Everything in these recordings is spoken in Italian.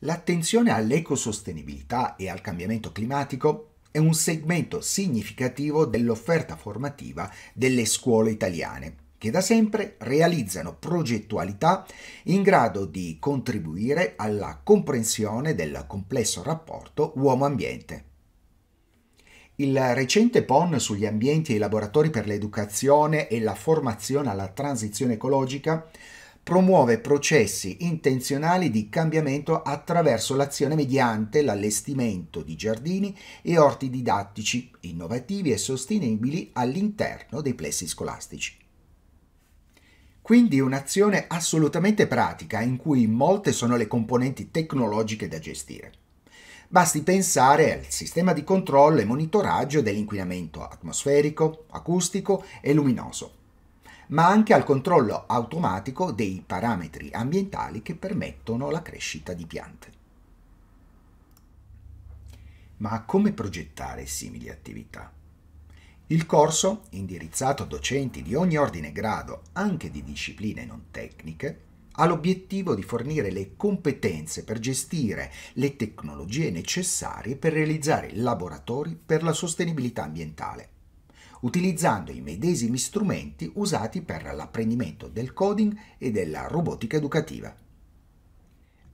L'attenzione all'ecosostenibilità e al cambiamento climatico è un segmento significativo dell'offerta formativa delle scuole italiane, che da sempre realizzano progettualità in grado di contribuire alla comprensione del complesso rapporto uomo-ambiente. Il recente PON sugli ambienti e i laboratori per l'educazione e la formazione alla transizione ecologica promuove processi intenzionali di cambiamento attraverso l'azione mediante l'allestimento di giardini e orti didattici innovativi e sostenibili all'interno dei plessi scolastici. Quindi un'azione assolutamente pratica in cui molte sono le componenti tecnologiche da gestire. Basti pensare al sistema di controllo e monitoraggio dell'inquinamento atmosferico, acustico e luminoso ma anche al controllo automatico dei parametri ambientali che permettono la crescita di piante. Ma come progettare simili attività? Il corso, indirizzato a docenti di ogni ordine e grado, anche di discipline non tecniche, ha l'obiettivo di fornire le competenze per gestire le tecnologie necessarie per realizzare laboratori per la sostenibilità ambientale utilizzando i medesimi strumenti usati per l'apprendimento del coding e della robotica educativa.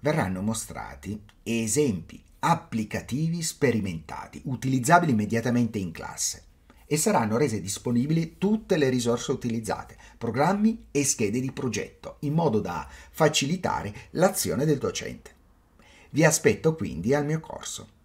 Verranno mostrati esempi applicativi sperimentati, utilizzabili immediatamente in classe e saranno rese disponibili tutte le risorse utilizzate, programmi e schede di progetto, in modo da facilitare l'azione del docente. Vi aspetto quindi al mio corso.